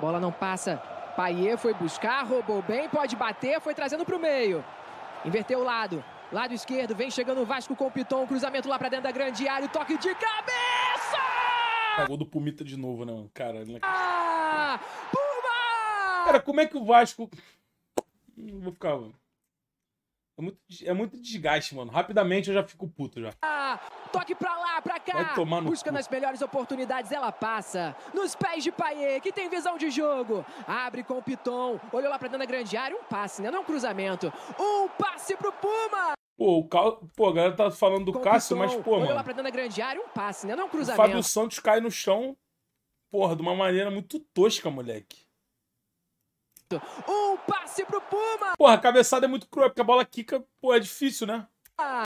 Bola não passa. Paier foi buscar, roubou bem, pode bater, foi trazendo para o meio. Inverteu o lado. Lado esquerdo, vem chegando o Vasco com o Piton. Cruzamento lá para dentro da grande área. Toque de cabeça! Pagou do Pumita de novo, né, mano? Cara, é ah, Puma! Cara, como é que o Vasco... Não hum, vou ficar... É muito, é muito desgaste, mano. Rapidamente eu já fico puto já. Ah, toque pra lá, pra cá. Vai tomar no Busca nas melhores oportunidades, ela passa. Nos pés de Paier, que tem visão de jogo. Abre com o Piton. Olhou lá pra dentro da grande área. Um passe, né? Não é um cruzamento. Um passe pro Puma. Pô, o Cal... pô, a galera tá falando do com Cássio, Piton. mas, pô, Olhou mano. Olhou lá pra dentro da grande área. Um passe, né? Não é um cruzamento. O Fábio Santos cai no chão, porra, de uma maneira muito tosca, moleque. Um passe pro Puma. Porra, cabeçada é muito cruel, porque a bola quica, pô, é difícil, né? Ah.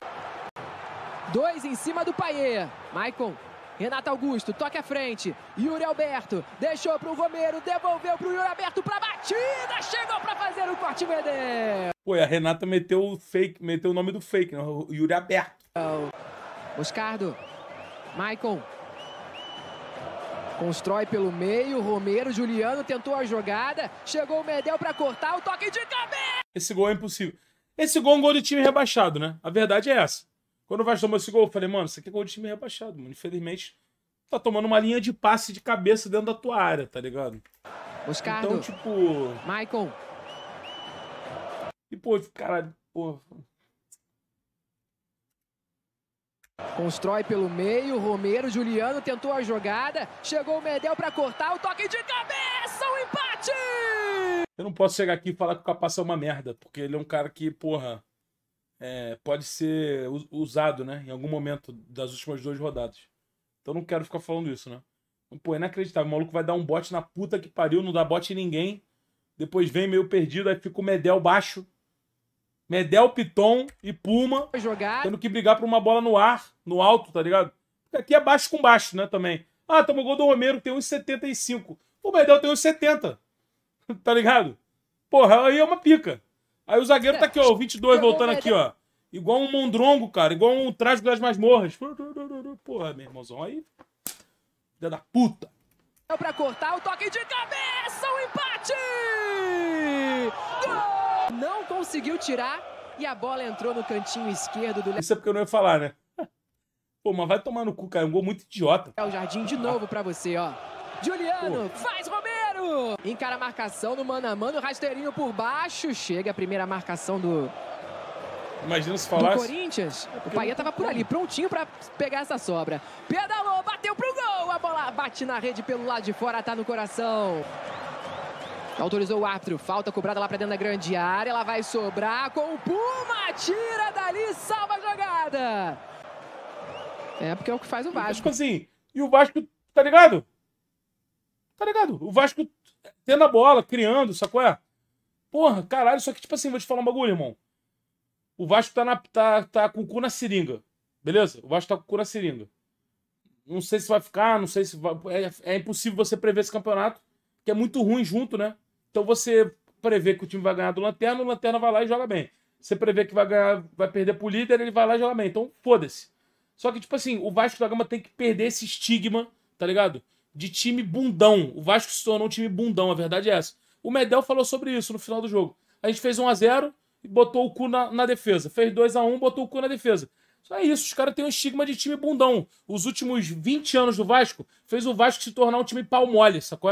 Dois em cima do Paier. Maicon. Renato Augusto, toque à frente. Yuri Alberto deixou pro Romero, devolveu pro Yuri Alberto pra batida. Chegou pra fazer o corte Medel. Pô, a Renata meteu o fake, meteu o nome do fake, né? O Yuri Alberto. Oscardo. Maicon Constrói pelo meio, Romero, Juliano tentou a jogada, chegou o Medel para cortar, o toque de cabeça! Esse gol é impossível. Esse gol é um gol de time rebaixado, né? A verdade é essa. Quando o Vasco tomou esse gol, eu falei, mano, isso aqui é gol de time rebaixado, mano. Infelizmente, tá tomando uma linha de passe de cabeça dentro da tua área, tá ligado? Então, tipo... Michael. E, pô, caralho, pô, Constrói pelo meio, Romero, Juliano tentou a jogada, chegou o Medel para cortar, o toque de cabeça, o empate! Eu não posso chegar aqui e falar que o Capasso é uma merda, porque ele é um cara que, porra, é, pode ser usado, né, em algum momento das últimas duas rodadas. Então não quero ficar falando isso, né? Então, pô, é inacreditável, o maluco vai dar um bote na puta que pariu, não dá bote em ninguém, depois vem meio perdido, aí fica o Medel baixo, Medel, Piton e Puma, tendo que brigar por uma bola no ar, no alto, tá ligado? aqui é baixo com baixo, né, também. Ah, tomou gol do Romero, tem 1,75. O Medel tem 1,70. tá ligado? Porra, aí é uma pica. Aí o zagueiro tá aqui, ó, 22 voltando aqui, ó. Igual um mondrongo, cara. Igual um trágico das masmorras. Porra, meu irmãozão. Aí. Filha da puta. É pra cortar o toque de cabeça, o um empate! Não conseguiu tirar e a bola entrou no cantinho esquerdo do Isso é porque eu não ia falar, né? Pô, mas vai tomar no cu, cara. É um gol muito idiota. É o Jardim de novo pra você, ó. Juliano, Pô. faz Romero! Encara a marcação no mano a mano, rasteirinho por baixo. Chega a primeira marcação do... Imagina se falasse... Do Corinthians. É o Paia tava por ali, prontinho pra pegar essa sobra. Pedalou, bateu pro gol. A bola bate na rede pelo lado de fora, tá no coração. Autorizou o árbitro. Falta cobrada lá para dentro da grande área. Ela vai sobrar com o Puma. Tira dali, salva a jogada. É porque é o que faz o Vasco. Tipo assim, e o Vasco, tá ligado? Tá ligado? O Vasco é, tendo a bola, criando, sacou? É? Porra, caralho, só que tipo assim, vou te falar um bagulho, irmão. O Vasco tá, na, tá, tá com o cu na seringa. Beleza? O Vasco tá com o cu na seringa. Não sei se vai ficar, não sei se vai. É, é impossível você prever esse campeonato que é muito ruim junto, né? Então você prevê que o time vai ganhar do Lanterna, o Lanterna vai lá e joga bem. Você prevê que vai ganhar, vai perder pro líder, ele vai lá e joga bem. Então, foda-se. Só que, tipo assim, o Vasco da Gama tem que perder esse estigma, tá ligado? De time bundão. O Vasco se tornou um time bundão, a verdade é essa. O Medel falou sobre isso no final do jogo. A gente fez 1 a 0 e botou o cu na, na defesa. Fez 2 a 1 botou o cu na defesa. Só é isso, os caras têm um estigma de time bundão. Os últimos 20 anos do Vasco fez o Vasco se tornar um time pau mole, sacou?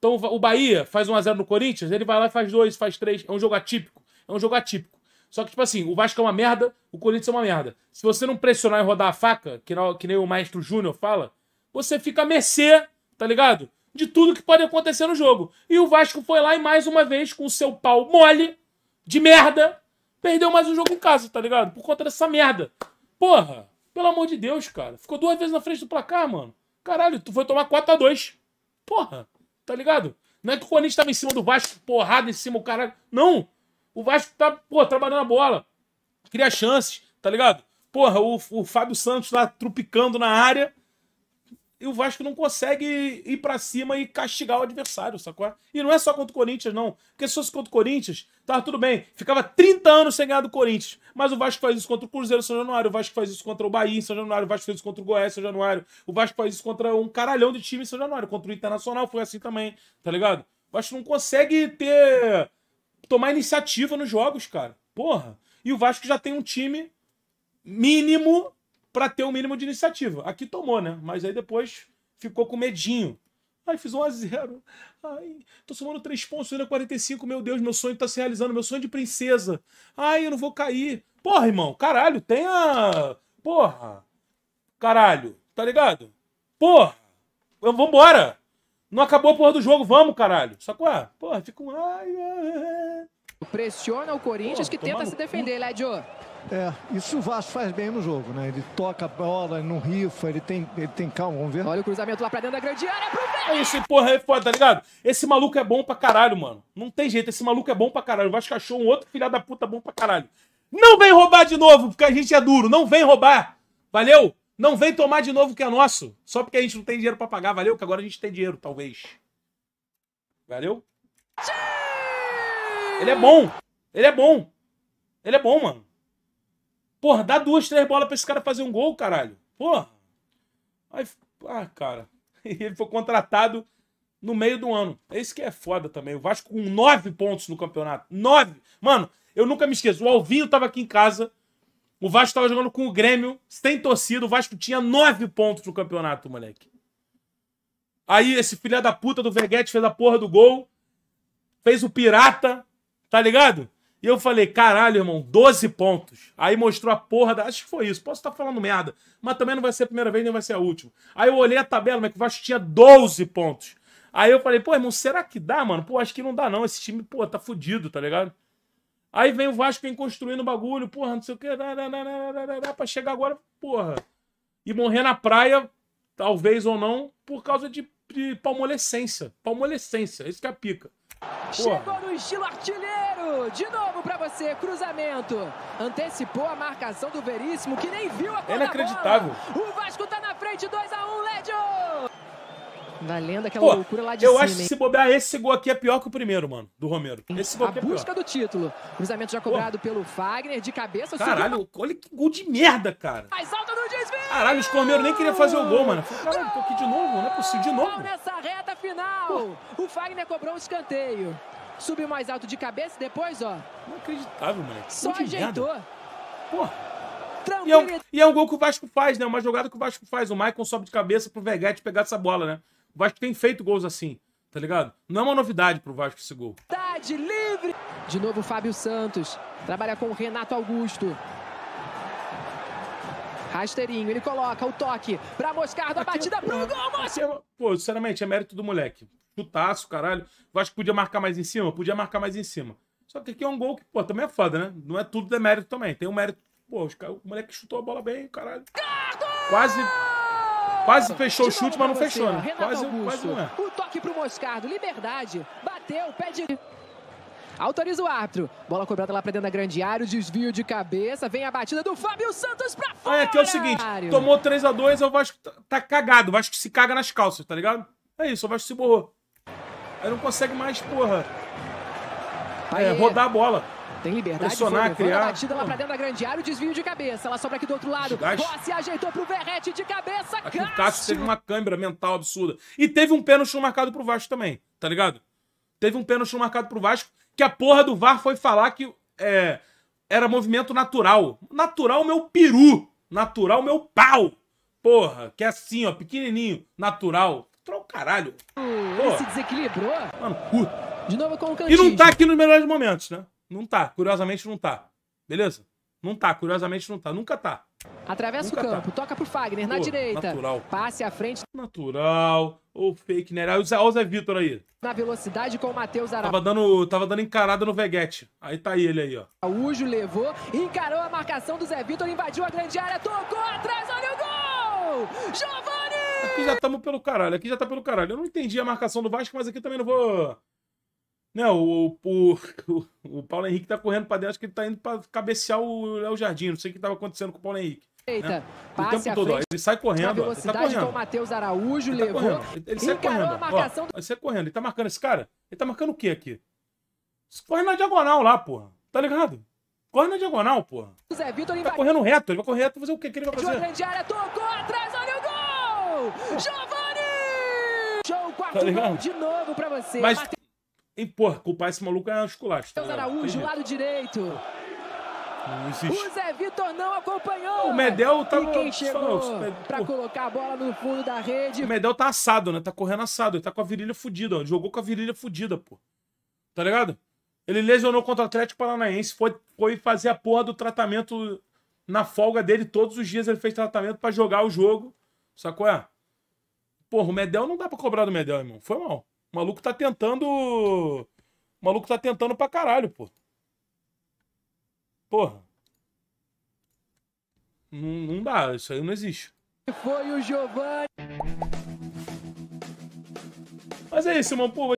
Então o Bahia faz 1x0 no Corinthians, ele vai lá e faz 2, faz 3. É um jogo atípico. É um jogo atípico. Só que, tipo assim, o Vasco é uma merda, o Corinthians é uma merda. Se você não pressionar e rodar a faca, que, não, que nem o Maestro Júnior fala, você fica a mercê, tá ligado? De tudo que pode acontecer no jogo. E o Vasco foi lá e mais uma vez, com o seu pau mole, de merda, perdeu mais um jogo em casa, tá ligado? Por conta dessa merda. Porra, pelo amor de Deus, cara. Ficou duas vezes na frente do placar, mano. Caralho, tu foi tomar 4 a 2 Porra tá ligado? Não é que o Corinthians tava em cima do Vasco, porrada em cima o cara. Não! O Vasco tá, pô, trabalhando a bola. Cria chances, tá ligado? Porra, o, o Fábio Santos lá trupicando na área e o Vasco não consegue ir para cima e castigar o adversário, sacou? E não é só contra o Corinthians, não. Porque se fosse contra o Corinthians, tava tudo bem. Ficava 30 anos sem ganhar do Corinthians. Mas o Vasco faz isso contra o Cruzeiro em São Januário, o Vasco faz isso contra o Bahia em São Januário, o Vasco faz isso contra o Goiás em São Januário, o Vasco faz isso contra um caralhão de time em São Januário. Contra o Internacional foi assim também, tá ligado? O Vasco não consegue ter. tomar iniciativa nos jogos, cara. Porra. E o Vasco já tem um time mínimo para ter o um mínimo de iniciativa. Aqui tomou, né? Mas aí depois ficou com medinho. Ai, fiz 1 a 0 Ai, tô somando 3 pontos, ainda 45. Meu Deus, meu sonho tá se realizando, meu sonho de princesa. Ai, eu não vou cair. Porra, irmão, caralho, tem a. Porra. Caralho, tá ligado? Porra. Vambora. Não acabou a porra do jogo, vamos, caralho. Só que, porra, fica um. Ai, ai, ai. Pressiona o Corinthians porra, que tenta se defender, Lédio. É, isso o Vasco faz bem no jogo, né? Ele toca a bola, não rifa, ele tem, ele tem calma, vamos ver. Olha o cruzamento lá pra dentro da grande área, pro Esse é porra é foda, tá ligado? Esse maluco é bom pra caralho, mano. Não tem jeito, esse maluco é bom pra caralho. O Vasco achou um outro filho da puta bom pra caralho. Não vem roubar de novo, porque a gente é duro. Não vem roubar. Valeu? Não vem tomar de novo que é nosso. Só porque a gente não tem dinheiro pra pagar, valeu? Que agora a gente tem dinheiro, talvez. Valeu? Ele é bom. Ele é bom. Ele é bom, mano. Porra, dá duas, três bolas pra esse cara fazer um gol, caralho. Porra. Aí, ah, cara. E ele foi contratado no meio do ano. É isso que é foda também. O Vasco com nove pontos no campeonato. Nove! Mano, eu nunca me esqueço. O Alvinho tava aqui em casa. O Vasco tava jogando com o Grêmio, sem torcida. O Vasco tinha nove pontos no campeonato, moleque. Aí esse filha da puta do Verguete fez a porra do gol. Fez o pirata, tá ligado? E eu falei, caralho, irmão, 12 pontos. Aí mostrou a porra da. Acho que foi isso. Posso estar tá falando merda. Mas também não vai ser a primeira vez, nem vai ser a última. Aí eu olhei a tabela, mas que o Vasco tinha 12 pontos. Aí eu falei, pô, irmão, será que dá, mano? Pô, acho que não dá, não. Esse time, pô, tá fudido, tá ligado? Aí vem o Vasco vem construindo o bagulho, porra, não sei o quê. Pra chegar agora, porra. E morrer na praia, talvez ou não, por causa de, de palmolescência. Palmolescência, isso que é a pica. Porra. Chegou no estilo artilheiro! de novo para você, cruzamento. Antecipou a marcação do Veríssimo, que nem viu a bola. É inacreditável. O Vasco tá na frente, 2 a 1 um, Lédio! Valendo aquela Pô, loucura lá de eu cima. Eu acho que se bobear, esse gol aqui é pior que o primeiro, mano, do Romero. Esse gol a aqui é busca pior. do título. Cruzamento já cobrado Pô. pelo Fagner, de cabeça. Caralho, subiu... olha que gol de merda, cara. alta desvio! Caralho, os Romero nem queria fazer o gol, mano. caralho, tô aqui de novo, não é possível, de novo. Nessa reta final, Pô. o Fagner cobrou um escanteio. Subiu mais alto de cabeça depois, ó. Inacreditável, moleque. Só Muito ajeitou. Nada. Pô. E é, um, e é, um, gol que o Vasco faz, né? Uma jogada que o Vasco faz. O Maicon sobe de cabeça pro Veguete pegar essa bola, né? O Vasco tem feito gols assim, tá ligado? Não é uma novidade pro Vasco esse gol. Tade tá livre. De novo o Fábio Santos. Trabalha com o Renato Augusto. Rasteirinho, ele coloca o toque pra Moscardo, a batida pro gol, Moscardo! Pô, sinceramente, é mérito do moleque. Chutaço, caralho. Eu acho que podia marcar mais em cima, podia marcar mais em cima. Só que aqui é um gol que, pô, também é foda, né? Não é tudo demérito também. Tem o um mérito. Pô, o moleque chutou a bola bem, caralho. Quase. Quase fechou o chute, mas não você, fechou, né? Quase, quase não é. O toque pro Moscardo, liberdade. Bateu, pede. Autoriza o árbitro. Bola cobrada lá pra dentro da grande área. O desvio de cabeça. Vem a batida do Fábio Santos pra fora. Olha, é, aqui é o seguinte: tomou 3 a 2 o Vasco tá, tá cagado. O Vasco se caga nas calças, tá ligado? É isso, o Vasco se borrou. Aí não consegue mais, porra. É, Aê. É, rodar a bola. Tem liberdade. Pressionar, foi, criar. batida lá pra dentro da grande área, o desvio de cabeça. Ela sobra aqui do outro lado. Rossi ajeitou pro Verrete de cabeça. Aqui Cássio. O Cássio teve uma câimbra mental absurda. E teve um pênalti marcado pro Vasco também, tá ligado? Teve um pênalti marcado pro Vasco que a porra do VAR foi falar que é, era movimento natural. Natural meu peru. Natural meu pau. Porra, que é assim, ó, pequenininho. Natural. Natural caralho. Porra. se desequilibrou. Mano, tá puta. De novo com o cantinho. E não tá aqui nos melhores momentos, né? Não tá. Curiosamente, não tá. Beleza? Não tá. Curiosamente, não tá. Nunca tá. Atravessa Nunca o tá. campo, tá. toca pro Fagner, na Pô, direita. Natural. Passe à frente. Natural. O fake, né? Olha o Zé, Vitor aí. Na velocidade com o Matheus Araújo. Tava dando, tava dando encarada no Veguete. Aí tá ele aí, ó. Araújo levou, encarou a marcação do Zé Vitor, invadiu a grande área, tocou atrás, olha o gol! Giovani! Aqui já estamos pelo caralho, aqui já tá pelo caralho. Eu não entendi a marcação do Vasco, mas aqui também não vou não, o, o, o Paulo Henrique tá correndo para dentro, acho que ele tá indo para cabecear o Léo Jardim. Não sei o que tava acontecendo com o Paulo Henrique. Né? Eita, né? passe o tempo todo, frente, ele sai correndo. Ó, ele tá correndo. o Matheus Araújo ele tá levou. Tá correndo. Ele, ele sai correndo. Marcação... Ó, ele sai correndo. Ele tá marcando esse cara? Ele tá marcando o quê aqui? Corre na diagonal lá, porra. Tá ligado? Corre na diagonal, porra. Zé Vitor tá vai... correndo reto. Ele vai correr reto fazer o quê? O que ele vai fazer? João grande área, tocou atrás, olha o gol! Giovanni! Show, tá quarto tá gol de novo pra você. Mas... Mate... E, pô, culpar esse maluco é um esculacho. Então, tá Araújo, lado direito. O Zé Vitor não acompanhou. O Medel tá. E quem chegou pra colocar a bola no fundo da rede. O Medel tá assado, né? Tá correndo assado. Ele tá com a virilha fudida. Ó. Jogou com a virilha fudida, pô. Tá ligado? Ele lesionou contra o Atlético Paranaense. Foi, foi fazer a porra do tratamento na folga dele. Todos os dias ele fez tratamento para jogar o jogo. Sacou? É? Porra, o Medel não dá pra cobrar do Medel, irmão. Foi mal. O maluco tá tentando. O maluco tá tentando pra caralho, pô. Porra. Não, não dá, isso aí não existe. Foi o Giovanni. Mas é isso, mano. Pô,